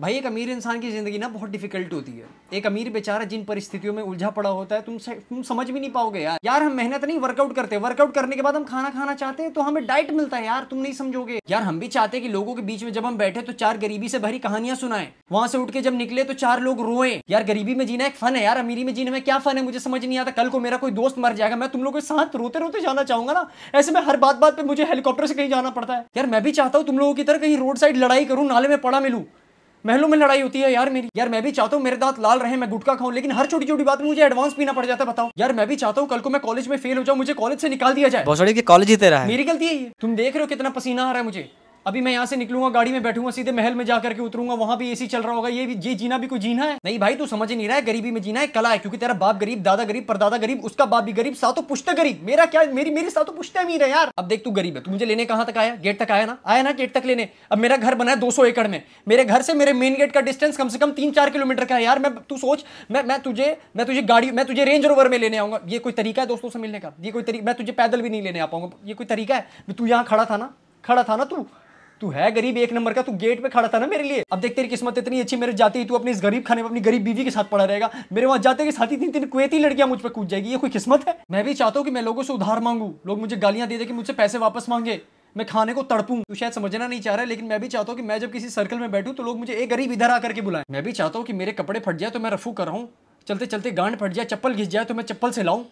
भाई एक अमीर इंसान की ज़िंदगी ना बहुत डिफिकल्ट होती है एक अमीर बेचारा जिन परिस्थितियों में उलझा पड़ा होता है तुम तुम समझ भी नहीं पाओगे यार यार हम मेहनत नहीं वर्कआउट करते वर्कआउट करने के बाद हम खाना खाना चाहते हैं तो हमें डाइट मिलता है यार तुम नहीं समझोगे यार हम भी चाहते कि लोगों के बीच में जब हम बैठे तो चार गरीबी से भरी कहानियां सुनाए वहां से उठ के जब निकले तो चार लोग रोए यार गरीबी में जीना एक फन है यार अमीरी में जीने में क्या फन है मुझे समझ नहीं आता कल को मेरा कोई दोस्त मर जाएगा मैं तुम लोग के साथ रोते रोते जाना चाहूंगा ना ऐसे में हर बात बात पे मुझे हेलीकॉप्टर से कहीं जाना पड़ता है यार मैं भी चाहता हूँ तुम लोगों की तरह कहीं रोड साइड लड़ाई करूँ नाले में पड़ा मिलूँ महलों में लड़ाई होती है यार मेरी यार मैं भी चाहता हूँ मेरे दांत लाल रहे मैं गुटखा खाऊं लेकिन हर छोटी छोटी बात में मुझे एडवांस पीना पड़ जाता है बताओ यार मैं भी चाहता हूँ कल को मैं कॉलेज में फेल हो जाऊँ मुझे कॉलेज से निकाल दिया जाए के कॉलेज ही तेरा है मेरी गलती है तुम देख रहे हो कितना पसीना आ रहा है मुझे अभी मैं यहाँ से निकलूंगा गाड़ी में बैठूंगा सीधे महल में जाकर के उतरूंगा वहां भी एसी चल रहा होगा ये भी ये जीना भी कोई जीना है नहीं भाई तू समझ नहीं रहा है गरीबी में जीना है कला है क्योंकि तेरा बाप गरीब दादा गरीब परदादा गरीब उसका बाप भी गरीब सातों पुष्ट गरीब मेरा क्या मेरी मेरी सातों पुष्ट अमीर है यार अब देख तू गरीब है तू मुझे लेने कहां तक आया गेट तक आया ना आया ना गेट तक लेने अब मेरा घर बना है दो एकड़ में मेरे घर से मेरे मेन गेट का डिस्टेंस कम से कम तीन चार किलोमीटर का है यार मैं तू सोच मैं मैं तुझे मैं तुझे गाड़ी मैं तुझे रेंज रोवर में लेने आऊंगा ये कोई तरीका है दोस्तों से मिलने का ये कोई तरीका मैं तुझे पैदल भी नहीं लेने आ पाऊंगा ये कोई तरीका है तू यहाँ खड़ा था ना खड़ा था ना तू तू है गरीब एक नंबर का तू गेट पे खड़ा था ना मेरे लिए अब देख तेरी किस्मत इतनी अच्छी मेरे जाते ही तू अपने इस गरीब खाने में अपनी गरीब बीवी के साथ पड़ा रहेगा मेरे वहां जाते के साथ ही तीन तीन कुएती लड़कियां मुझ पर कूद जाएगी ये कोई किस्मत है मैं भी चाहता हूँ कि मैं लोगों से उधार मांगू लोग मुझे गालियां दे दे कि मुझसे पैसे वापस मांगे मैं खाने को तड़पूं तू शायद समझना नहीं चाह रहा है लेकिन मैं भी चाहता हूँ कि मैं जब किसी सर्कल में बैठूं तो लोग मुझे एक गरीब इधर आकर के बुलाए मैं भी चाहता हूँ कि मेरे कपड़े फट जाए तो मैं रफू कर रहा हूँ चलते चलते गांड फट जाए चप्पल घिस जाए तो मैं चप्पल से लाऊं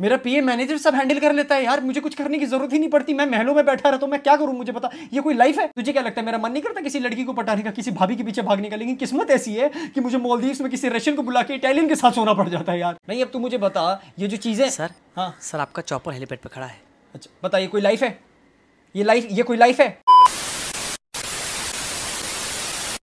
मेरा पीए मैनेजर सब हैंडल कर लेता है यार मुझे कुछ करने की जरूरत ही नहीं पड़ती मैं महलों में बैठा रहता हूँ मैं क्या करूँ मुझे पता ये कोई लाइफ है तुझे क्या लगता है मेरा मन नहीं करता किसी लड़की को पटाने का किसी भाभी के पीछे भागने का लेकिन किस्मत ऐसी है कि मुझे मोलदीव में किसी रशियन को बुला के इटालियन के साथ सोना पड़ जाता है यार नहीं अब तू मुझे बता ये जो चीज़ें सर हाँ सर आपका चौपर हेलीपैड पर खड़ा है अच्छा बताइए कोई लाइफ है ये लाइफ ये कोई लाइफ है